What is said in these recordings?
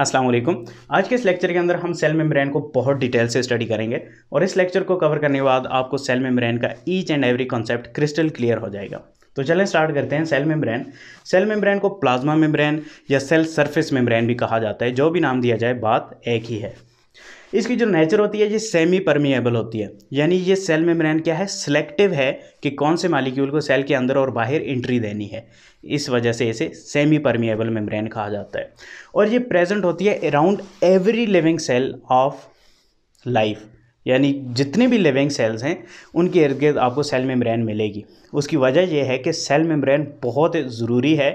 अस्सलाम वालेकुम आज के इस लेक्चर के अंदर हम सेल मेम्ब्रेन को बहुत डिटेल से स्टडी करेंगे और इस लेक्चर को कवर करने के बाद आपको सेल मेम्ब्रेन का each and every concept crystal clear हो जाएगा तो चलें स्टार्ट करते हैं सेल मेम्ब्रेन सेल मेम्ब्रेन को प्लाज्मा मेम्ब्रेन या सेल सरफेस मेम्ब्रेन भी कहा जाता है जो भी नाम दिया जाए बात एक ही है इसकी जो नेचर होती है ये सेमी परमिएबल होती है यानी ये सेल मेम्ब्रेन क्या है सिलेक्टिव है कि कौन से मालिक्यूल को सेल के अंदर और बाहर एंट्री देनी है इस वजह से इसे सेमी परमिएबल मेम्ब्रेन कहा जाता है और ये प्रेजेंट होती है around every living cell of life यानी जितने भी लिविंग सेल्स हैं उनके इर्द गिर्द आपको सेल मेम्ब्रेन मिलेगी उसकी वजह यह है कि सेल मेम्ब्रेन बहुत ज़रूरी है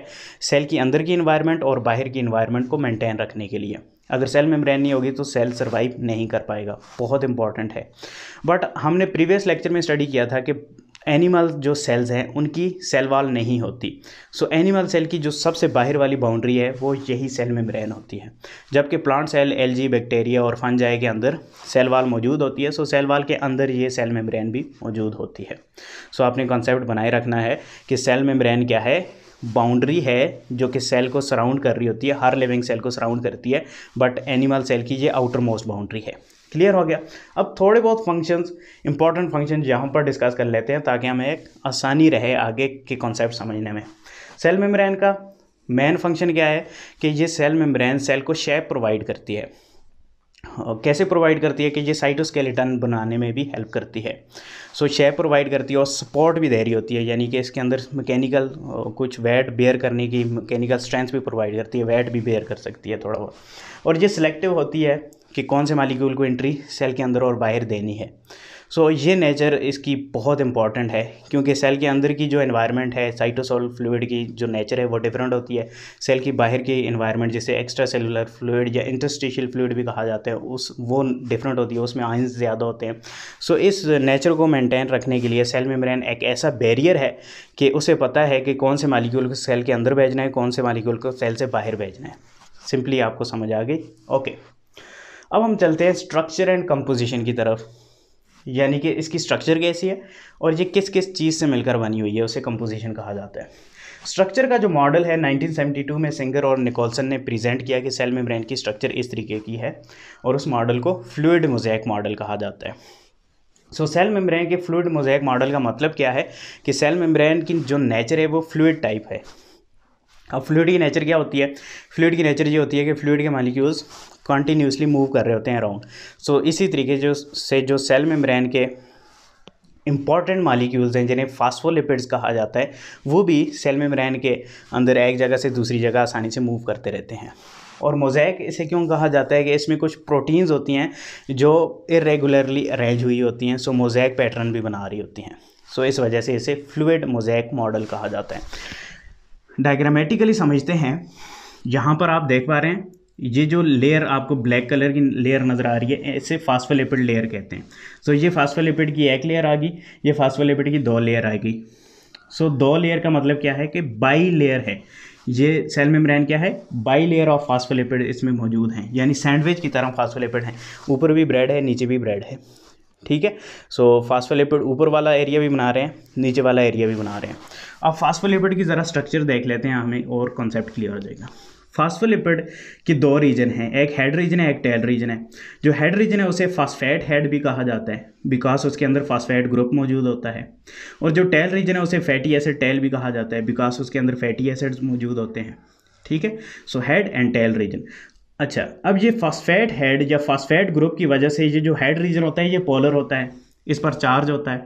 सेल के अंदर की इन्वायरमेंट और बाहर की इन्वायरमेंट को मेंटेन रखने के लिए अगर सेल मेम्ब्रेन नहीं होगी तो सेल सर्वाइव नहीं कर पाएगा बहुत इंपॉर्टेंट है बट हमने प्रीवियस लेक्चर में स्टडी किया था कि एनिमल जो सेल्स हैं उनकी सेल वाल नहीं होती सो एनिमल सेल की जो सबसे बाहर वाली बाउंड्री है वो यही सेल मेम्ब्रेन होती है जबकि प्लांट सेल एलजी बैक्टीरिया और फंजाई के अंदर सेल वाल मौजूद होती है सो सेल वाल के अंदर ये सेल मेम्ब्रेन भी मौजूद होती है सो आपने कॉन्सेप्ट बनाए रखना है कि सेल मेम्ब्रेन क्या है बाउंड्री है जो कि सेल को सराउंड कर रही होती है हर लिविंग सेल को सराउंड करती है बट एनिमल सेल की ये आउटर मोस्ट बाउंड्री है क्लियर हो गया अब थोड़े बहुत फंक्शंस इंपॉर्टेंट फंक्शन यहाँ पर डिस्कस कर लेते हैं ताकि हमें एक आसानी रहे आगे के कॉन्सेप्ट समझने में सेल मेम्ब्रेन का मेन फंक्शन क्या है कि ये सेल मेम्ब्रेन सेल को शेप प्रोवाइड करती है कैसे प्रोवाइड करती है कि ये साइटोस्केलेटन बनाने में भी हेल्प करती है सो so, शेप प्रोवाइड करती है और सपोर्ट भी दे रही होती है यानी कि इसके अंदर मैकेनिकल कुछ वेट बेयर करने की मैकेनिकल स्ट्रेंथ भी प्रोवाइड करती है वेट भी बेयर कर सकती है थोड़ा बहुत और ये सिलेक्टिव होती है कि कौन से मालिक्यूल को एंट्री सेल के अंदर और बाहर देनी है सो ये नेचर इसकी बहुत इंपॉर्टेंट है क्योंकि सेल के अंदर की जो इन्वायरमेंट है साइटोसोल फ्लूड की जो नेचर है वो डिफरेंट होती है सेल की बाहर की इन्वायरमेंट जैसे एक्स्ट्रा सेलुलर फ्लूड या इंटस्टिशियल फ्लूड भी कहा जाता है उस वो डिफरेंट होती है उसमें आइंस ज़्यादा होते हैं सो so, इस नेचर को मेंटेन रखने के लिए सेल मेम्रेन एक ऐसा बैरियर है कि उसे पता है कि कौन से मालिक्यूल को सेल के अंदर भेजना है कौन से मालिक्यूल को सेल से बाहर भेजना है सिंपली आपको समझ आ गई ओके अब हम चलते हैं स्ट्रक्चर एंड कंपोजिशन की तरफ यानी कि इसकी स्ट्रक्चर कैसी है और ये किस किस चीज़ से मिलकर बनी हुई है उसे कंपोजिशन कहा जाता है स्ट्रक्चर का जो मॉडल है 1972 में सिंगर और निकोलसन ने प्रेजेंट किया कि सेल मेम्ब्रेन की स्ट्रक्चर इस तरीके की है और उस मॉडल को फ्लूड मोजैक मॉडल कहा जाता है सो सेल मेम्ब्रेन के फ्लूड मोजैक मॉडल का मतलब क्या है कि सेल मेम्ब्रेन की जो नेचर है वो फ्लूड टाइप है अब फ्लूड की नेचर क्या होती है फ्लूड की नेचर ये होती है कि फ्लूड के मालिक्यूल्स कंटिन्यूसली मूव कर रहे होते हैं अराउंड सो so, इसी तरीके जो से जो सेल मेम्ब्रेन के इंपॉर्टेंट मालिक्यूल्स हैं जिन्हें फास्फोलिपिड्स कहा जाता है वो भी सेल मेम्ब्रेन के अंदर एक जगह से दूसरी जगह आसानी से मूव करते रहते हैं और मोज़ैक इसे क्यों कहा जाता है कि इसमें कुछ प्रोटीन्स होती हैं जो इरेगुलरली अरेंज हुई होती हैं सो मोज़ैक पैटर्न भी बना रही होती हैं सो इस वजह से इसे फ्लूड मोज़ैक मॉडल कहा जाता है डायग्रामेटिकली समझते हैं यहाँ पर आप देख पा रहे हैं ये जो लेयर आपको ब्लैक कलर की लेयर नज़र आ रही है इसे फास्फोलिपिड लेयर कहते हैं सो so, ये फास्फोलिपिड की एक लेयर आ गई ये फास्फोलिपिड की दो लेयर आ गई सो so, दो लेयर का मतलब क्या है कि बाई लेयर है ये सेल मेम्ब्रेन क्या है बाई लेयर ऑफ फास्फोलिपिड इसमें मौजूद हैं यानी सैंडविच की तरह फास्फोलिपिड हैं ऊपर भी ब्रेड है नीचे भी ब्रेड है ठीक है सो so, फास्फोलिपिड ऊपर वाला एरिया भी बना रहे हैं नीचे वाला एरिया भी बना रहे हैं अब फास्फोलिपिड की ज़रा स्ट्रक्चर देख लेते हैं हमें और कॉन्सेप्ट क्लियर हो जाएगा फास्फोलिपिड की दो रीजन हैं एक हेड रीजन है एक टेल रीजन है जो हेड रीजन है उसे फास्फेट हेड भी कहा जाता है बिकॉज उसके अंदर फास्फेट ग्रुप मौजूद होता है और जो टेल रीजन है उसे फैटी एसिड टेल भी कहा जाता है बिकॉज उसके अंदर फैटी एसिड्स मौजूद होते हैं ठीक है so head and tail region अच्छा अब ये फास्फेट हेड या फास्फेट ग्रुप की वजह से ये जो हेड रीजन होता है ये पोलर होता है इस पर चार्ज होता है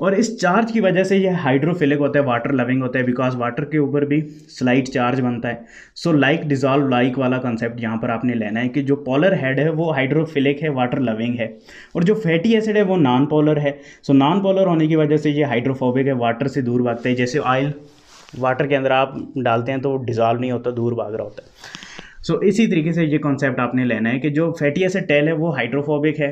और इस चार्ज की वजह से यह हाइड्रोफिलिक होता है वाटर लविंग होता है बिकॉज वाटर के ऊपर भी स्लाइट चार्ज बनता है सो लाइक डिजॉल्व लाइक वाला कंसेप्ट यहाँ पर आपने लेना है कि जो पॉलर हेड है वो हाइड्रोफिलिक है वाटर लविंग है और जो फैटी एसिड है वो नॉन पॉलर है सो नॉन पॉलर होने की वजह से ये हाइड्रोफोबिक है वाटर से दूर भागते हैं जैसे ऑयल वाटर के अंदर आप डालते हैं तो डिज़ॉल्व नहीं होता दूर भाग रहा होता है सो so, इसी तरीके से ये कॉन्सेप्ट आपने लेना है कि जो फैटी एसिड टेल है वो हाइड्रोफोबिक है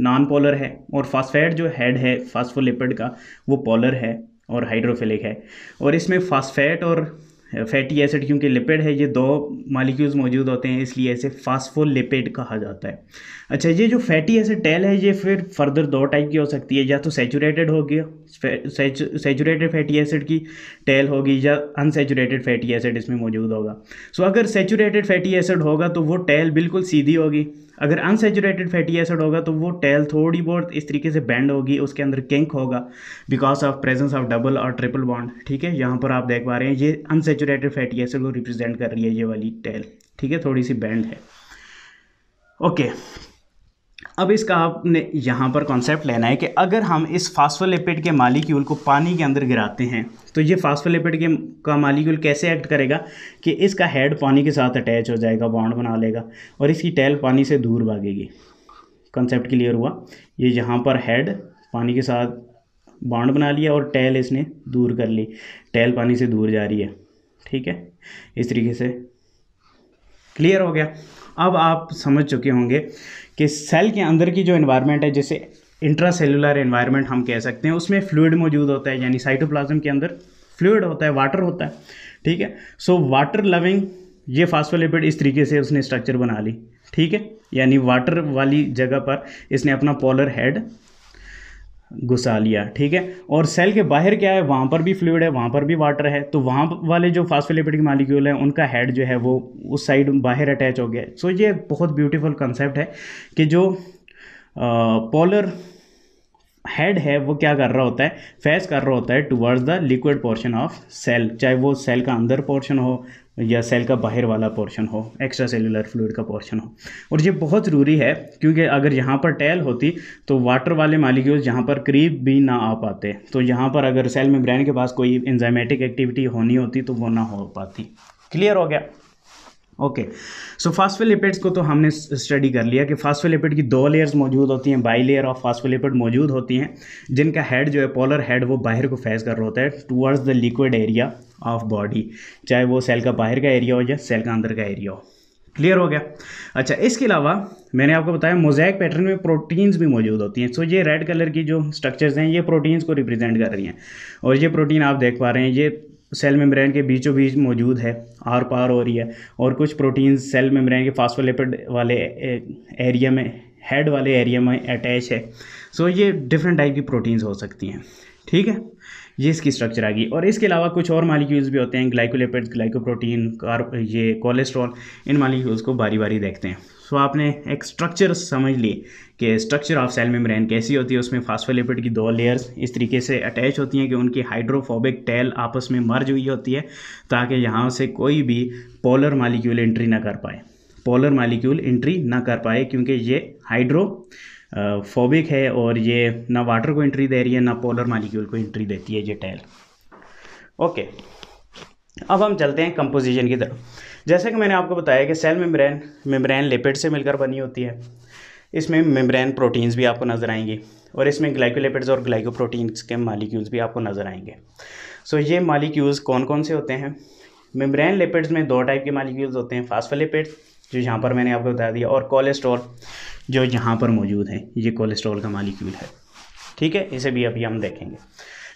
नॉन पोलर है और फास्फेट जो हेड है फास्फोलिपिड का वो पोलर है और हाइड्रोफिलिक है और इसमें फास्फेट और फैटी एसिड क्योंकि लिपिड है ये दो मालिक्यूल्स मौजूद होते हैं इसलिए इसे फास्फोलिपिड कहा जाता है अच्छा ये जो फैटी एसिड टेल है ये फिर फर्दर दो टाइप की हो सकती है या तो सेचूरेटेड होगी सेचूरेटेड फैटी एसिड की टेल होगी या अनसेचूरेटेड फैटी एसिड इसमें मौजूद होगा सो अगर सेचूरेटेड फैटी एसिड होगा तो वो टेल बिल्कुल सीधी होगी अगर अनसेचुरेटेड फैटी एसिड होगा तो वो टेल थोड़ी बहुत इस तरीके से बैंड होगी उसके अंदर किंक होगा because of presence of double और ट्रिपल बॉन्ड ठीक है यहाँ पर आप देख पा रहे हैं ये अनसेचुरेटेड फैटी एसिड को रिप्रेजेंट कर रही है ये वाली टेल ठीक है थोड़ी सी बैंड है ओके okay. अब इसका आपने यहाँ पर कॉन्सेप्ट लेना है कि अगर हम इस फास्फोलिपिड के मालिक्यूल को पानी के अंदर गिराते हैं तो ये फास्फोलिपिड के का मालिक्यूल कैसे एक्ट करेगा कि इसका हेड पानी के साथ अटैच हो जाएगा बॉन्ड बना लेगा और इसकी टैल पानी से दूर भागेगी कॉन्सेप्ट क्लियर हुआ ये यहाँ पर हेड पानी के साथ बॉन्ड बना लिया और टैल इसने दूर कर ली टैल पानी से दूर जा रही है ठीक है इस तरीके से क्लियर हो गया अब आप समझ चुके होंगे कि सेल के अंदर की जो इन्वायरमेंट है जैसे इंट्रा सेलुलर इन्वायरमेंट हम कह सकते हैं उसमें फ्लूड मौजूद होता है यानी साइटोप्लाज्म के अंदर फ्लूड होता है वाटर होता है ठीक है सो वाटर लविंग ये फास्फोलिपिड इस तरीके से उसने स्ट्रक्चर बना ली ठीक है यानी वाटर वाली जगह पर इसने अपना पोलर हेड घुसा लिया ठीक है और सेल के बाहर क्या है वहाँ पर भी फ्लूड है वहाँ पर भी वाटर है तो वहाँ वाले जो के मालिक्यूल हैं उनका हेड जो है वो उस साइड बाहर अटैच हो गया है सो ये बहुत ब्यूटीफुल कंसेप्ट है कि जो पोलर हेड है वो क्या कर रहा होता है फेस कर रहा होता है towards the liquid portion of cell चाहे वो सेल का अंदर पोर्शन हो या सेल का बाहर वाला पोर्शन हो एक्स्ट्रा सेलुलर फ्लूड का पोर्शन हो और ये बहुत ज़रूरी है क्योंकि अगर यहाँ पर टैल होती तो वाटर वाले मालिक्यूल्स यहाँ पर करीब भी ना आ पाते तो यहाँ पर अगर सेल में के पास कोई एंजाइमेटिक एक्टिविटी होनी होती तो वो ना हो पाती क्लियर हो गया ओके सो फास्फोलिपिड्स को तो हमने स्टडी कर लिया कि फास्फोलिपिड की दो लेयर्स मौजूद होती हैं बाई लेयर ऑफ फास्फोलिपिड मौजूद होती हैं जिनका हेड जो है पोलर हेड वो बाहर को फेस कर रहा होता है towards the liquid area of body चाहे वो सेल का बाहर का एरिया हो या सेल का अंदर का एरिया हो क्लियर हो गया अच्छा इसके अलावा मैंने आपको बताया मोजैक पैटर्न में प्रोटीन्स भी मौजूद होती हैं सो ये रेड कलर की जो स्ट्रक्चर्स हैं ये प्रोटीन्स को रिप्रेजेंट कर रही हैं और ये प्रोटीन आप देख पा रहे हैं ये सेल मेम्ब्रेन के बीचों बीच मौजूद है आर पार हो रही है और कुछ प्रोटीन सेल मेम्ब्रेन के फास्फोलिपिड वाले एरिया में हेड वाले एरिया में अटैच है सो ये डिफरेंट टाइप की प्रोटीन्स हो सकती हैं ठीक है ये इसकी स्ट्रक्चर आ गई और इसके अलावा कुछ और मालिक्यूल्स भी होते हैं ग्लाइकोलिपिड ग्लाइकोप्रोटीन कार ये कोलेस्ट्रॉल इन मालिक्यूल्स को बारी बारी देखते हैं सो so, आपने एक स्ट्रक्चर समझ ली कि स्ट्रक्चर ऑफ सेल मेम्ब्रेन कैसी होती है उसमें फास्फोलिपिड की दो लेयर्स इस तरीके से अटैच होती हैं कि उनकी हाइड्रोफोबिक टेल आपस में मर्ज हुई होती है ताकि यहाँ से कोई भी पोलर मालिक्यूल एंट्री ना कर पाए पोलर मालिक्यूल एंट्री ना कर पाए क्योंकि ये हाइड्रो फोबिक है और ये ना वाटर को एंट्री दे रही है ना पोलर मालिक्यूल को एंट्री देती है ये टेल ओके okay. अब हम चलते हैं कंपोजिशन की तरफ जैसे कि मैंने आपको बताया कि सेल मेम्ब्रेन मेम्ब्रेन लिपिड से मिलकर बनी होती है इसमें मेम्ब्रेन प्रोटीन्स भी आपको नज़र आएंगे और इसमें ग्लाइकोलिपिड्स और ग्लाइकोप्रोटीन्स के मालिक्यूल्स भी आपको नज़र आएंगे सो ये मालिक्यूल्स कौन कौन से होते हैं मेम्ब्रेन लिपिड्स में दो टाइप के मालिक्यूल्स होते हैं फास्फोलिपिड्स जो यहाँ पर मैंने आपको बता दिया और कोलेस्ट्रॉल जो यहाँ पर मौजूद है ये कोलेस्ट्रॉल का मालिक्यूल है ठीक है इसे भी अभी हम देखेंगे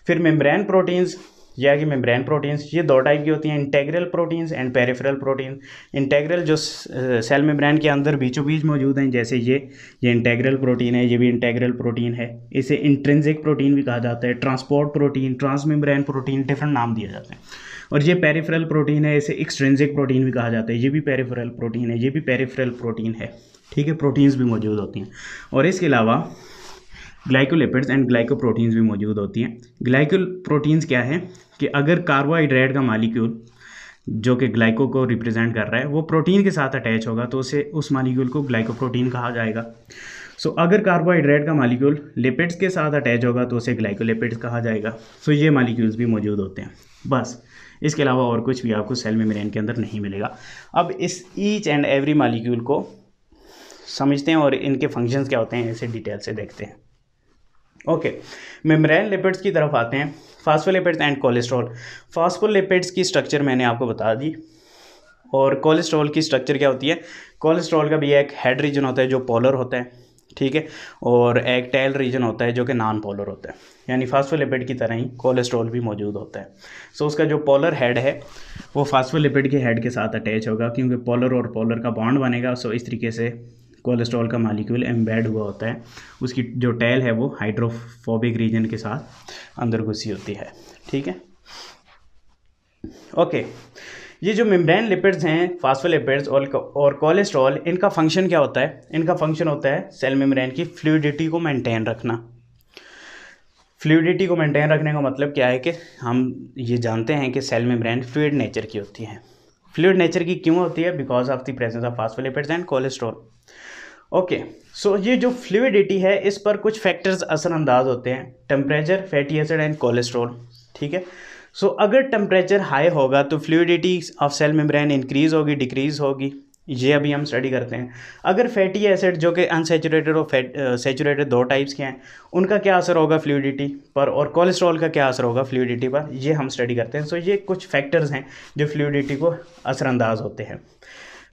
फिर मेम्ब्रेन प्रोटीन्स या कि मेम्ब्रेन प्रोटीन्स ये दो टाइप की होती हैं integral proteins and peripheral protein integral जो सेल मेम्ब्रेन के अंदर बीचों बीच मौजूद हैं जैसे ये ये इंटेग्रल प्रोटीन है ये भी इंटेग्रल प्रोटीन है इसे इंट्रेंसिक प्रोटीन भी कहा जाता है transport protein transmembrane protein different नाम दिए जाते हैं और ये पेरिफेरल प्रोटीन है इसे एक्सट्रेंसिक प्रोटीन भी कहा जाता है ये भी पेरिफेरल प्रोटीन है ये भी पेरिफेरल प्रोटीन है ठीक है प्रोटीन्स भी मौजूद होती हैं और इसके अलावा ग्लाइकोलिपिड्स एंड ग्लाइकोप्रोटीन्स भी मौजूद होती हैं ग्लाइकोप्रोटीन्स क्या है कि अगर कार्बोहाइड्रेट का मालिक्यूल जो कि ग्लाइको को रिप्रेजेंट कर रहा है वो प्रोटीन के साथ अटैच होगा तो उसे उस मालिक्यूल को ग्लाइकोप्रोटीन कहा जाएगा सो so, अगर कार्बोहाइड्रेट का मालिक्यूल लिपिड्स के साथ अटैच होगा तो उसे ग्लाइकोलिपिड्स कहा जाएगा सो so, ये मालिक्यूल्स भी मौजूद होते हैं बस इसके अलावा और कुछ भी आपको सेल मेम्ब्रेन के अंदर नहीं मिलेगा अब इस ईच एंड एवरी मालिक्यूल को समझते हैं और इनके फंक्शंस क्या होते हैं इसे डिटेल से देखते हैं ओके मेम्ब्रेन लिपिड्स की तरफ आते हैं फास्फोलिपिड्स एंड कोलेस्ट्रॉल फास्फोलिपिड्स की स्ट्रक्चर मैंने आपको बता दी और कोलेस्ट्रॉल की स्ट्रक्चर क्या होती है कोलेस्ट्रॉल का भी एक हेड रीजन होता है जो पोलर होता है ठीक है और एक टेल रीजन होता है जो कि नॉन पोलर होता है यानी फास्फोलिपिड की तरह ही कोलेस्ट्रॉल भी मौजूद होता है सो उसका जो पोलर हेड है वो फास्फोलिपिड के हेड के साथ अटैच होगा क्योंकि पोलर और पोलर का बॉन्ड बनेगा सो इस तरीके से कोलेस्ट्रॉल का मालिक्यूल एम्बेड हुआ होता है उसकी जो टैल है वो हाइड्रोफोबिक रीजन के साथ अंदर घुसी होती है ठीक है ओके ये जो मेम्ब्रेन लिपिड्स हैं फास्फोलिपिड्स और और कोलेस्ट्रॉल इनका फंक्शन क्या होता है इनका फंक्शन होता है सेल मेम्ब्रेन की फ्लूडिटी को मेंटेन रखना फ्लूडिटी को मेंटेन रखने का मतलब क्या है कि हम ये जानते हैं कि सेल मेम्ब्रेन फ्लूड नेचर की होती है फ्लूड नेचर की क्यों होती है because of the presence of phospholipids and cholesterol okay so ये जो फ्लूडिटी है इस पर कुछ फैक्टर्स असरअंदाज होते हैं temperature fatty acid and cholesterol ठीक है सो so, अगर टेम्परेचर हाई होगा तो fluidity of cell membrane increase होगी डिक्रीज़ होगी ये अभी हम स्टडी करते हैं अगर फैटी एसिड जो कि अनसेचुरेटेड और फैट सेचुरेटेड दो टाइप्स के हैं उनका क्या असर होगा फ्लूडिटी पर और कोलेस्ट्रॉल का क्या असर होगा फ्लूडिटी पर ये हम स्टडी करते हैं सो ये कुछ फैक्टर्स हैं जो फ्लूडिटी को असरअंदाज होते हैं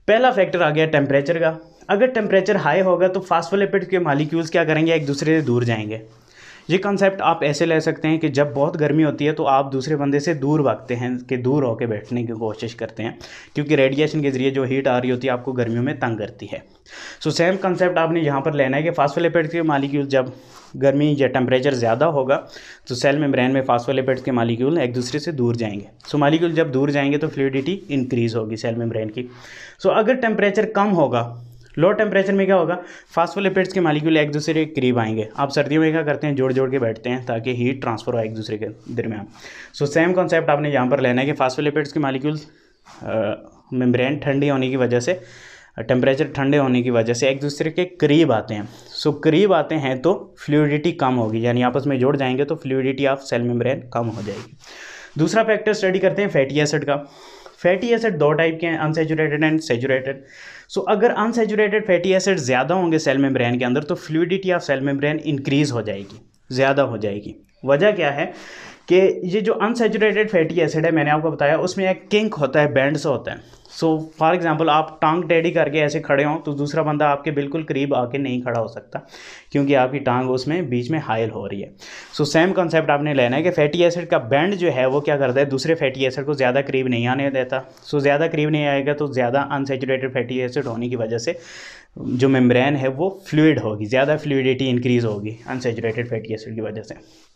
पहला फैक्टर आ गया टेम्परेचर का अगर टेम्परेचर हाई होगा तो फास्फोलिपिड के मालिक्यूल्स क्या करेंगे एक दूसरे से दूर जाएंगे ये कंसेप्ट आप ऐसे ले सकते हैं कि जब बहुत गर्मी होती है तो आप दूसरे बंदे से दूर भागते हैं कि दूर होकर बैठने की कोशिश करते हैं क्योंकि रेडिएशन के ज़रिए जो हीट आ रही होती है आपको गर्मियों में तंग करती है सो सेम कंसेप्ट आपने यहाँ पर लेना है कि फास्फोलिपिड्स के मालिक्यूल जब गर्मी या टेम्परेचर ज़्यादा होगा तो सेल मेम्ब्रेन में फास्फोलिपिड्स के मालिक्यूल एक दूसरे से दूर जाएंगे सो मालिक्यूल जब दूर जाएंगे तो फ्लूडिटी इंक्रीज़ होगी सेल मेम्ब्रेन की सो अगर टेम्परेचर कम होगा लो टेम्परेचर में क्या होगा फास्फोलिपिड्स के मालिक्यूल एक दूसरे के करीब आएंगे आप सर्दियों में क्या करते हैं जोड़ जोड़ के बैठते हैं ताकि हीट ट्रांसफर हो एक दूसरे के दरमियान सो सेम कॉन्सेप्ट आपने यहाँ पर लेना है कि फास्फोलिपिड्स के मालिक्यूल मेम्ब्रेन ठंडी होने की वजह से टेम्परेचर ठंडे होने की वजह से एक दूसरे के करीब आते हैं सो so, करीब आते हैं तो फ्लूडिटी कम होगी यानी आपस में जोड़ जाएंगे तो फ्लूडिटी ऑफ सेल मेम्ब्रेन कम हो जाएगी दूसरा फैक्टर स्टडी करते हैं फैटी एसिड का फैटी एसिड दो टाइप के हैं अनसेचुरेटेड एंड सेचुरेटेड सो अगर अनसेचुरेटेड फैटी एसिड ज़्यादा होंगे सेल मेम्ब्रेन के अंदर तो fluidity of cell membrane increase हो जाएगी ज़्यादा हो जाएगी वजह क्या है कि ये जो अनसेचुरेटेड फैटी एसिड है मैंने आपको बताया उसमें एक किंक होता है बैंड सा होता है सो फॉर एग्जांपल आप टांग टेडी करके ऐसे खड़े हों तो दूसरा बंदा आपके बिल्कुल करीब आके नहीं खड़ा हो सकता क्योंकि आपकी टांग उसमें बीच में हायल हो रही है सो सेम कॉन्सेप्ट आपने लेना है कि फैटी एसिड का बैंड जो है वो क्या करता है दूसरे फैटी एसिड को ज़्यादा करीब नहीं आने देता सो so, ज़्यादा करीब नहीं आएगा तो ज़्यादा अनसेचुरेटेड फैटी एसिड होने की वजह से जो मेम्ब्रेन है वो फ्लूड होगी ज़्यादा फ्लूडिटी इंक्रीज़ होगी अनसेचुरेटेड फैटी एसिड की वजह से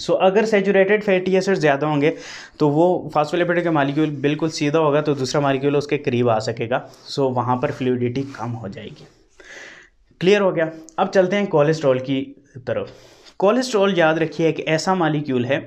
सो so, अगर सेचूरेटेड फैटी एसिड ज़्यादा होंगे तो वो फास्फोलिपिड का मालिक्यूल बिल्कुल सीधा होगा तो दूसरा मालिक्यूल उसके करीब आ सकेगा सो so, वहाँ पर फ्लूडिटी कम हो जाएगी क्लियर हो गया अब चलते हैं कोलेस्ट्रॉल की तरफ कोलेस्ट्रॉल याद रखिए एक ऐसा मालिक्यूल है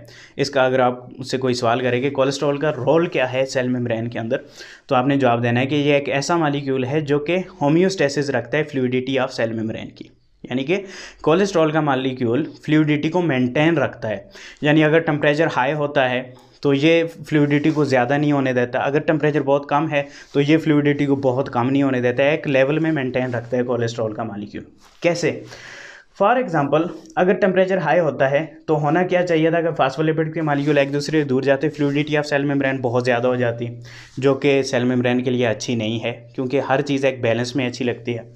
इसका अगर आप उससे कोई सवाल करें कि कोलेस्ट्रॉल का रोल क्या है सेल मेम्ब्रेन के अंदर तो आपने जवाब देना है कि ये एक ऐसा मालिक्यूल है जो कि होम्योस्टेसिस रखता है फ्लूडिटी ऑफ सेल मेम्ब्रेन की यानी कि कोलेस्ट्रॉल का मालिक्यूल फ्लूडिटी को मेंटेन रखता है यानी अगर टेम्परेचर हाई होता है तो ये फ्लूडिटी को ज़्यादा नहीं होने देता अगर टेम्परेचर बहुत कम है तो ये फ्लूडिटी को बहुत कम नहीं होने देता है एक लेवल में मेंटेन रखता है कोलेस्ट्रॉल का मालिक्यूल कैसे फॉर एग्जाम्पल अगर टेम्परेचर हाई होता है तो होना क्या चाहिए था अगर फास्फोलिपिड के मालिक्यूल एक दूसरे से दूर जाते फ्लूडिटी ऑफ सेल मेम्ब्रेन बहुत ज़्यादा हो जाती जो कि सेल मेम्ब्रेन के लिए अच्छी नहीं है क्योंकि हर चीज़ एक बैलेंस में अच्छी लगती है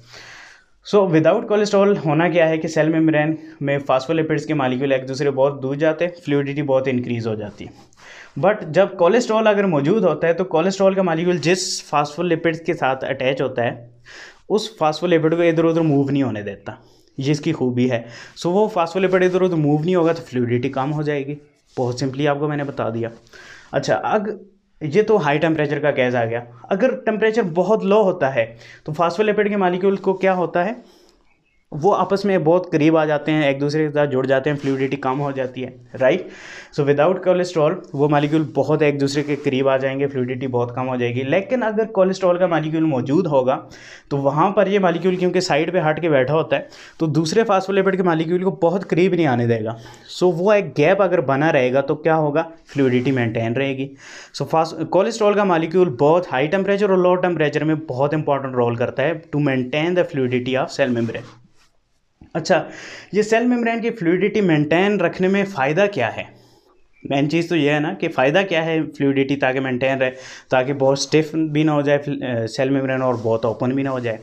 सो विदाउट कोलेस्ट्रॉल होना क्या है कि सेल मेम्ब्रेन में फास्फोलिपिड्स के मालिक्यूल एक दूसरे बहुत दूर जाते हैं फ्लूडिटी बहुत इंक्रीज़ हो जाती है बट जब कोलेस्ट्रॉल अगर मौजूद होता है तो कोलेस्ट्रॉल का मालिक्यूल जिस फास्फोलिपिड्स के साथ अटैच होता है उस फास्फोलिपिड को इधर उधर मूव नहीं होने देता जिसकी खूबी है सो वो फास्फोलिपिड इधर उधर मूव नहीं होगा तो फ्लूडिटी कम हो जाएगी बहुत सिंपली आपको मैंने बता दिया अच्छा अग ये तो हाई टेम्परेचर का गैस आ गया अगर टेम्परेचर बहुत लो होता है तो फास्फोलिपिड के मालिक्यूल को क्या होता है वो आपस में बहुत करीब आ जाते हैं एक दूसरे के साथ जुड़ जाते हैं फ्लूडिटी कम हो जाती है राइट सो विदाउट कोलेस्ट्रॉल वो मालिक्यूल बहुत एक दूसरे के करीब आ जाएंगे फ्लूडिटी बहुत कम हो जाएगी लेकिन अगर कोलेस्ट्रॉल का मालिक्यूल मौजूद होगा तो वहाँ पर ये मालिक्यूल क्योंकि साइड पर हट के बैठा होता है तो दूसरे फास्फोलिपिड के मालिक्यूल को बहुत करीब नहीं आने देगा सो so, वो एक गैप अगर बना रहेगा तो क्या होगा फ्लूडिटी मेंटेन रहेगी सो फास्ट कोलेस्ट्रॉल का मालिक्यूल बहुत हाई टेम्परेचर और लो टेम्परेचर में बहुत इंपॉर्टेंट रोल करता है to maintain the fluidity of cell membrane अच्छा ये सेल मेम्ब्रेन की फ्लूडिटी मेंटेन रखने में फ़ायदा क्या है मेन चीज़ तो ये है ना कि फ़ायदा क्या है फ्लूडिटी ताकि मेंटेन रहे ताकि बहुत स्टिफ भी ना हो जाए सेल मेम्ब्रेन और बहुत ओपन भी ना हो जाए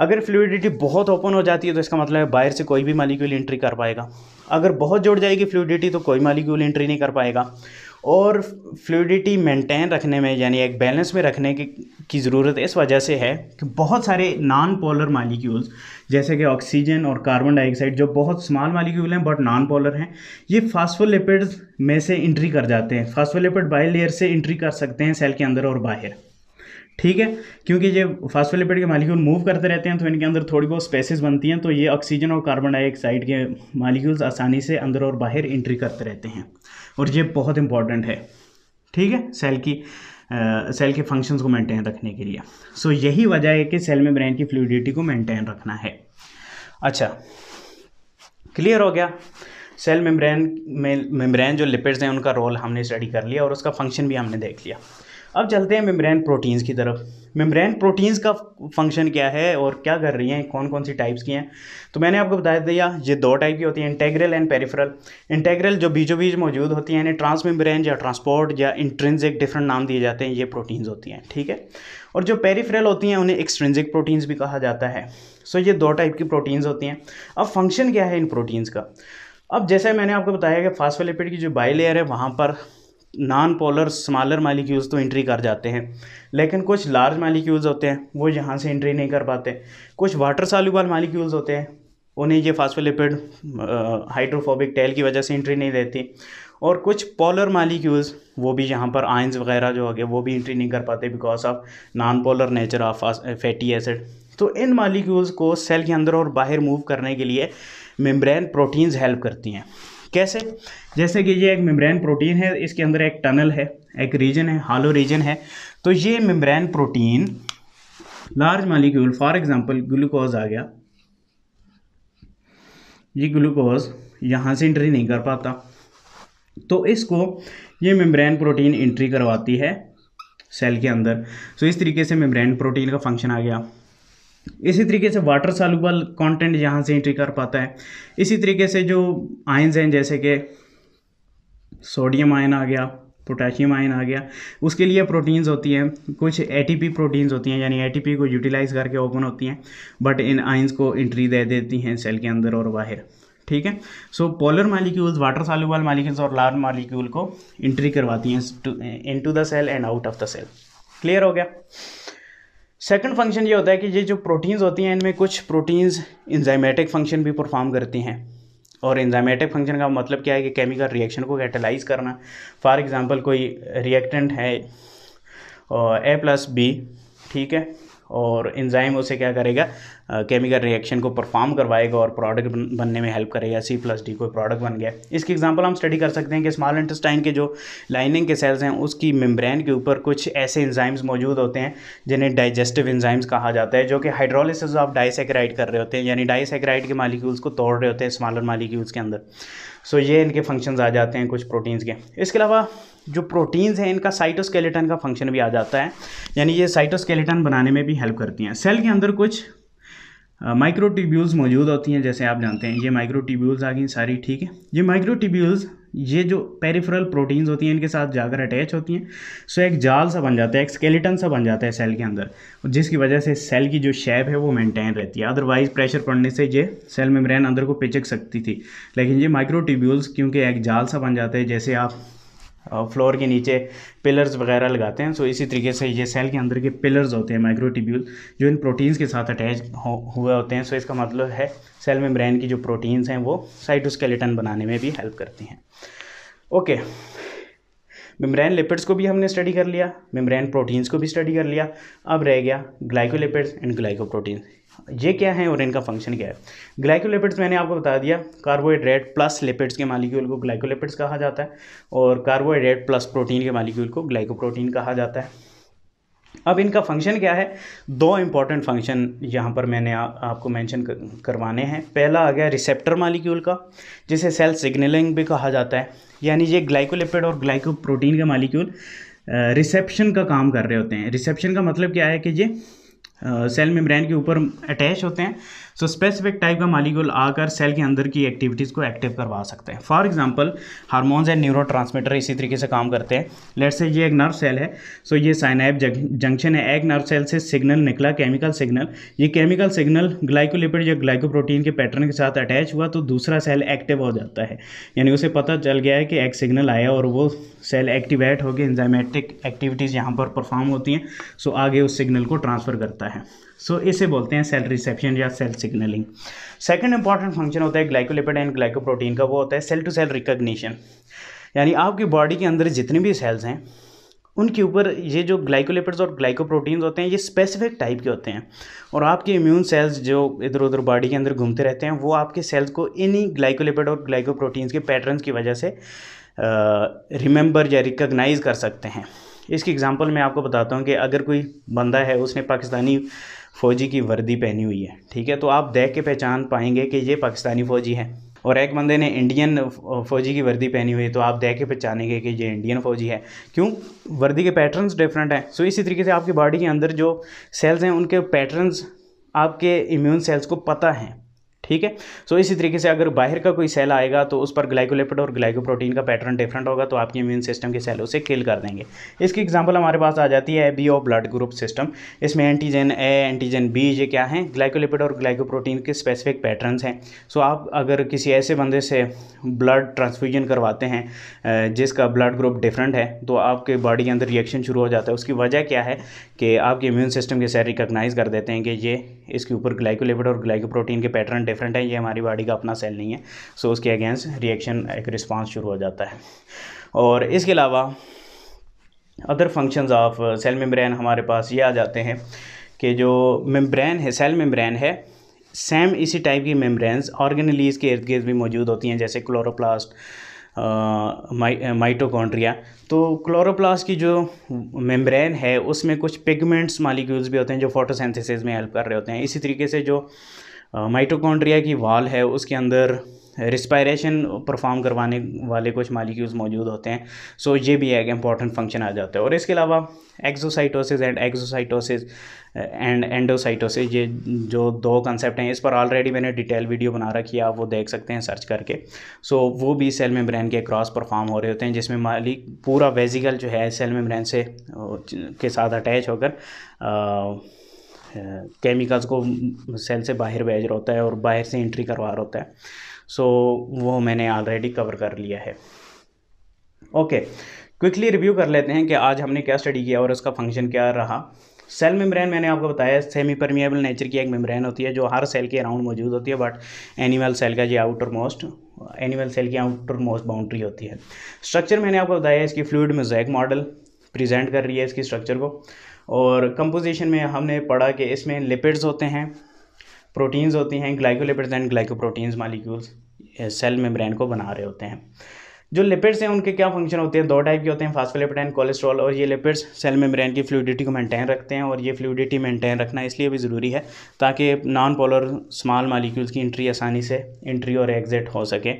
अगर फ्लूडिटी बहुत ओपन हो जाती है तो इसका मतलब है बाहर से कोई भी मालिक्यूल एंट्री कर पाएगा अगर बहुत जुड़ जाएगी फ्लूडिटी तो कोई मालिक्यूल एंट्री नहीं कर पाएगा और फ्लूडिटी मेंटेन रखने में यानी एक बैलेंस में रखने की की ज़रूरत इस वजह से है कि बहुत सारे नॉन पोलर मालिक्यूल्स जैसे कि ऑक्सीजन और कार्बन डाइऑक्साइड जो बहुत स्मॉल मालिक्यूल हैं बट नॉन पोलर हैं ये फास्फोलिपिड में से इंट्री कर जाते हैं फास्फोलिपिड बाई लेयर से इंट्री कर सकते हैं सेल के अंदर और बाहर ठीक है क्योंकि ये फास्फोलिपिड के मालिक्यूल मूव करते रहते हैं तो इनके अंदर थोड़ी बहुत स्पेसिस बनती हैं तो ये ऑक्सीजन और कार्बन डाइऑक्साइड के मालिक्यूल्स आसानी से अंदर और बाहर इंट्री करते रहते हैं और ये बहुत इंपॉर्टेंट है ठीक है सेल की आ, सेल के फंक्शंस को मेंटेन रखने के लिए सो so, यही वजह है कि सेल में ब्रेन की फ्लूडिटी को मेंटेन रखना है अच्छा क्लियर हो गया सेल मेम्ब्रेन में मेम्ब्रेन जो लिपिड्स हैं उनका रोल हमने स्टडी कर लिया और उसका फंक्शन भी हमने देख लिया अब चलते हैं मेम्ब्रेन प्रोटीन्स की तरफ मेम्ब्रेन प्रोटीन्स का फंक्शन क्या है और क्या कर रही हैं कौन कौन सी टाइप्स की हैं तो मैंने आपको बता दिया ये दो टाइप की होती हैं इंटेग्रल एंड पेरिफेरल इंटेग्रल जो बीचों बीच मौजूद होती हैं यानी ट्रांस मेम्ब्रेन या ट्रांसपोर्ट या इंट्रेंसिक डिफरेंट नाम दिए जाते हैं ये प्रोटीन्स होती हैं ठीक है और जो पेरिफेरल होती हैं उन्हें एक्सट्रेंसिक प्रोटीन्स भी कहा जाता है सो ये दो टाइप की प्रोटीन्स होती हैं अब फंक्शन क्या है इन प्रोटीन्स का अब जैसे मैंने आपको बताया कि फास्फोलिपिड की जो बाई लेयर है वहाँ पर नॉन पोलर स्मॉलर मालिक्यूल्स तो एंट्री कर जाते हैं लेकिन कुछ लार्ज मालिक्यूल्स होते हैं वो यहाँ से एंट्री नहीं कर पाते कुछ वाटर साल्यूबल मालिक्यूल्स होते हैं उन्हें ये फास्फोलिपिड हाइड्रोफोबिक टेल की वजह से एंट्री नहीं देती और कुछ पोलर मालिक्यूल्स वो भी यहाँ पर आइंस वगैरह जो हो गए वो भी एंट्री नहीं कर पाते because of non polar nature of fatty acid तो इन मालिक्यूल्स को सेल के अंदर और बाहर मूव करने के लिए मेम्ब्रेन प्रोटीन्स हेल्प करती हैं कैसे जैसे कि ये एक मेम्ब्रेन प्रोटीन है इसके अंदर एक टनल है एक रीजन है हालो रीजन है तो ये membrane protein large molecule for example glucose आ गया ये ग्लूकोज यहाँ से इंट्री नहीं कर पाता तो इसको ये मेम्ब्रेन प्रोटीन इंट्री करवाती है सेल के अंदर सो तो so, इस तरीके से मेम्ब्रेन प्रोटीन का फंक्शन आ गया इसी तरीके से वाटर सालुबल कंटेंट यहाँ से इंट्री कर पाता है इसी तरीके से जो आयंस हैं जैसे कि सोडियम आयन आ गया पोटेशियम आयन आ गया उसके लिए प्रोटीन्स होती हैं कुछ एटीपी प्रोटीन्स होती हैं यानी एटीपी को यूटिलाइज करके ओपन होती हैं बट इन आइंस को एंट्री दे देती हैं सेल के अंदर और बाहर ठीक है so polar molecules water soluble molecules और लार्ज मालिक्यूल को इंट्री करवाती हैं into the cell and out of the cell clear हो गया सेकंड फंक्शन ये होता है कि ये जो प्रोटीन्स होती हैं इनमें कुछ प्रोटीन्स इंजाइमेटिक फंक्शन भी परफॉर्म करती हैं और इंजाइमेटिक फंक्शन का मतलब क्या है कि केमिकल रिएक्शन को कैटेलाइज करना फॉर एग्ज़ाम्पल कोई रिएक्टेंट है ए प्लस बी ठीक है और एंजाइम उसे क्या करेगा केमिकल रिएक्शन को परफॉर्म करवाएगा और प्रोडक्ट बनने में हेल्प करेगा सी प्लस डी कोई प्रोडक्ट बन गया इसकी एग्जांपल हम स्टडी कर सकते हैं कि स्मॉल इंटेस्टाइन के जो लाइनिंग के सेल्स हैं उसकी मेम्ब्रेन के ऊपर कुछ ऐसे इंजाइम्स मौजूद होते हैं जिन्हें डाइजेस्टिव इंजाइम्स कहा जाता है जो कि हाइड्रोलिस ऑफ डाइसेक्राइड कर रहे होते हैं यानी डाइसेक्राइड के मालिक्यूल्स को तोड़ रहे होते हैं स्मॉलर मालिक्यूल्स के अंदर सो so, ये इनके फंक्शंस आ जाते हैं कुछ प्रोटीन्स के इसके अलावा जो प्रोटीन्स हैं इनका साइटोस्केलेटन का फंक्शन भी आ जाता है यानी ये साइटोस्केलेटन बनाने में भी हेल्प करती हैं सेल के अंदर कुछ माइक्रोटिब्यूल्स मौजूद होती हैं जैसे आप जानते हैं ये माइक्रोटिब्यूल्स आ गई सारी ठीक है ये माइक्रोटिब्यूल्स ये जो पेरिफेरल प्रोटीन्स होती हैं इनके साथ जाकर अटैच होती हैं सो एक जाल सा बन जाता है एक स्केलेटन सा बन जाता है सेल के अंदर जिसकी वजह से सेल की जो शेप है वो मेंटेन रहती है अदरवाइज़ प्रेशर पड़ने से ये सेल मेम्ब्रेन अंदर को पिचक सकती थी लेकिन ये माइक्रोटिब्यूल्स क्योंकि एक जाल सा बन जाता है जैसे आप फ्लोर के नीचे पिलर्स वगैरह लगाते हैं सो इसी तरीके से ये सेल के अंदर के पिलर्स होते हैं माइक्रोटिब्यूल जो इन प्रोटीन्स के साथ अटैच हो, हुए होते हैं सो इसका मतलब है सेल मेम्ब्रेन की जो प्रोटीन्स हैं वो साइटोस्केलेटन बनाने में भी हेल्प करती हैं ओके मेम्ब्रेन लिपिड्स को भी हमने स्टडी कर लिया मेम्ब्रेन प्रोटीन्स को भी स्टडी कर लिया अब रह गया ग्लाइकोलिपिड्स एंड ग्लाइकोप्रोटीन्स ये क्या है और इनका फंक्शन क्या है ग्लाइकोलिपिड्स मैंने आपको बता दिया कार्बोहाइड्रेट प्लस लिपिड्स के मालिक्यूल को ग्लाइकोलिपिड्स कहा जाता है और कार्बोहाइड्रेट प्लस प्रोटीन के मालिक्यूल को ग्लाइकोप्रोटीन कहा जाता है अब इनका फंक्शन क्या है दो इंपॉर्टेंट फंक्शन यहाँ पर मैंने आ, आपको मेंशन करवाने हैं पहला आ गया रिसेप्टर मालिक्यूल का जिसे सेल सिग्नलिंग भी कहा जाता है यानी ये ग्लाइकोलिपिड और ग्लाइकोप्रोटीन का मालिक्यूल रिसेप्शन का काम कर रहे होते हैं रिसेप्शन का मतलब क्या है कि ये सेल मेम्ब्रेन के ऊपर अटैच होते हैं सो स्पेसिफिक टाइप का मालिक्यूल आकर सेल के अंदर की एक्टिविटीज़ को एक्टिव करवा सकते हैं for example hormones and neuro इसी तरीके से काम करते हैं लेट से ये एक नर्व सेल है सो so ये साइनाइप जंक्शन है एक नर्व सेल से सिग्नल निकला केमिकल सिग्नल ये केमिकल सिग्नल ग्लाइकोलिपिड या ग्लाइकोप्रोटीन के पैटर्न के साथ अटैच हुआ तो दूसरा सेल एक्टिव हो जाता है यानी उसे पता चल गया है कि एक सिग्नल आया और वो सेल एक्टिवेट होकर एंजाइमेटिक एक्टिविटीज़ यहाँ पर परफॉर्म होती हैं सो आगे उस सिग्नल को ट्रांसफ़र करता है सो so, इसे बोलते हैं सेल रिसेप्शन या cell signalling second important function होता है ग्लाइकोलिपिड एंड ग्लाइकोप्रोटीन का वो होता है सेल टू सेल रिकग्निशन यानी आपकी बॉडी के अंदर जितने भी सेल्स हैं उनके ऊपर ये जो ग्लाइकोलिपिड्स और ग्लाइकोप्रोटीन्स होते हैं ये स्पेसिफिक टाइप के होते हैं और आपके इम्यून सेल्स जो इधर उधर बॉडी के अंदर घूमते रहते हैं वो आपके सेल्स को इन्हीं ग्लाइकोलिपिड और ग्लाइकोप्रोटीन्स के पैटर्न्स की वजह से रिमेंबर या रिकगनाइज़ कर सकते हैं इसकी एग्जांपल मैं आपको बताता हूँ कि अगर कोई बंदा है उसने पाकिस्तानी फ़ौजी की वर्दी पहनी हुई है ठीक है तो आप देख के पहचान पाएंगे कि ये पाकिस्तानी फ़ौजी है और एक बंदे ने इंडियन फ़ौजी की वर्दी पहनी हुई है तो आप देख के पहचानेंगे कि ये इंडियन फ़ौजी है क्यों वर्दी के पैटर्न्स डिफरेंट हैं सो इसी तरीके से आपकी बॉडी के अंदर जो सेल्स हैं उनके पैटर्न्स आपके इम्यून सेल्स को पता हैं ठीक है सो इसी तरीके से अगर बाहर का कोई सेल आएगा तो उस पर ग्लाइकोलेपिड और ग्लाइकोप्रोटीन का पैटर्न डिफरेंट होगा तो आपकी इम्यून सिस्टम के सेल उसे किल कर देंगे इसकी एग्जांपल हमारे पास आ जाती है B O blood group system इसमें एंटीजन ए एंटीजन बी ये क्या है ग्लाइकोलेपिड और ग्लाइकोप्रोटीन के स्पेसिफिक पैटर्नस हैं सो आप अगर किसी ऐसे बंदे से ब्लड ट्रांसफ्यूजन करवाते हैं जिसका ब्लड ग्रुप डिफरेंट है तो आपके बॉडी के अंदर रिएक्शन शुरू हो जाता है उसकी वजह क्या है कि आपके इम्यून सिस्टम के सेल रिकगनाइज़ कर देते हैं कि ये इसके ऊपर ग्लाइकोलेपिड और ग्लाइकोप्रोटीन के पैटर्न डिफरेंट है ये हमारी बॉडी का अपना सेल नहीं है सो उसके अगेंस्ट रिएक्शन एक रिस्पॉन्स शुरू हो जाता है और इसके अलावा other functions of cell membrane हमारे पास ये आ जाते हैं कि जो मेम्ब्रेन है सेल मेम्ब्रेन है सेम इसी टाइप की मेम्ब्रेन्स ऑर्गेनलीज के इर्द गिर्द भी मौजूद होती हैं जैसे क्लोरोप्लास्ट माइटोकॉन्ड्रिया uh, uh, तो क्लोरोप्लास्ट की जो मेम्ब्रेन है उसमें कुछ पिगमेंट्स मालिक्यूल्स भी होते हैं जो फोटोसेंथेसिस में हेल्प कर रहे होते हैं इसी तरीके से जो माइटोकॉन्ड्रिया की वाल है उसके अंदर रिस्पायरेशन परफॉर्म करवाने वाले कुछ मालिक्यूल्स मौजूद होते हैं सो so, ये भी एक इंपॉर्टेंट फंक्शन आ जाता है और इसके अलावा exocytosis and exocytosis and endocytosis ये जो दो कंसेप्ट हैं इस पर ऑलरेडी मैंने डिटेल वीडियो बना रखी है आप वो देख सकते हैं सर्च करके सो so, वो भी सेल मेम्ब्रेन के क्रॉस परफॉर्म हो रहे होते हैं जिसमें मालिक पूरा वेजिकल जो है सेल मेम्ब्रेन से के साथ अटैच होकर आ, केमिकल्स को सेल से बाहर भेज रहा होता है और बाहर से एंट्री करवा रहा होता है सो so, वो मैंने ऑलरेडी कवर कर लिया है ओके क्विकली रिव्यू कर लेते हैं कि आज हमने क्या स्टडी किया और उसका फंक्शन क्या रहा सेल मेम्ब्रेन मैंने आपको बताया सेमी परमिएबल नेचर की एक मेम्ब्रेन होती है जो हर सेल के अराउंड मौजूद होती है बट एनिमल सेल का जो आउटर मोस्ट एनिमल सेल की आउटर मोस्ट बाउंड्री होती है स्ट्रक्चर मैंने आपको बताया इसकी फ्लूड मोजैक मॉडल प्रेजेंट कर रही है इसकी स्ट्रक्चर को और कंपोजिशन में हमने पढ़ा कि इसमें लिपिड्स होते हैं प्रोटीन्स होती हैं glycolipids and glycoproteins molecules cell membrane को बना रहे होते हैं जो लिपिड्स हैं उनके क्या फंक्शन होते हैं दो टाइप के होते हैं फास्फोलिपिड एंड कोलेस्ट्रॉल और ये लिपिड्स सेल मेम्ब्रेन की फ्लूडिटी को मेंटेन रखते हैं और ये फ्लूडिटी मेंटेन रखना इसलिए भी ज़रूरी है ताकि नॉन पोलर स्मॉल मालिक्यूल्स की इंट्री आसानी से इंट्री और एग्जिट हो सके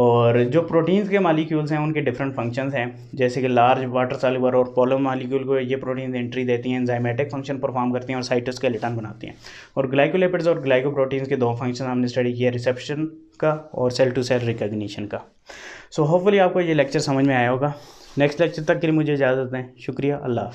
और जो प्रोटीन्स के मालिक्यूल्स हैं उनके डिफरेंट फंक्शंस हैं जैसे कि लार्ज वाटर सालिवर और पोलो मालिक्यूल को ये प्रोटीन्स एंट्री देती हैं एंजाइमेटिक फंक्शन परफॉर्म करती हैं और साइटोस्केलेटन बनाती हैं और ग्लाइकोलेपिड्स और ग्लाइकोप्रोटीन्स के दो फंक्शन हमने स्टडी किया रिसेप्शन का और सेल टू सेल रिकग्निशन का सो so, होपफुली आपको ये लेक्चर समझ में आया होगा नेक्स्ट लेक्चर तक के लिए मुझे इजाज़त दें शुक्रिया अल्लाह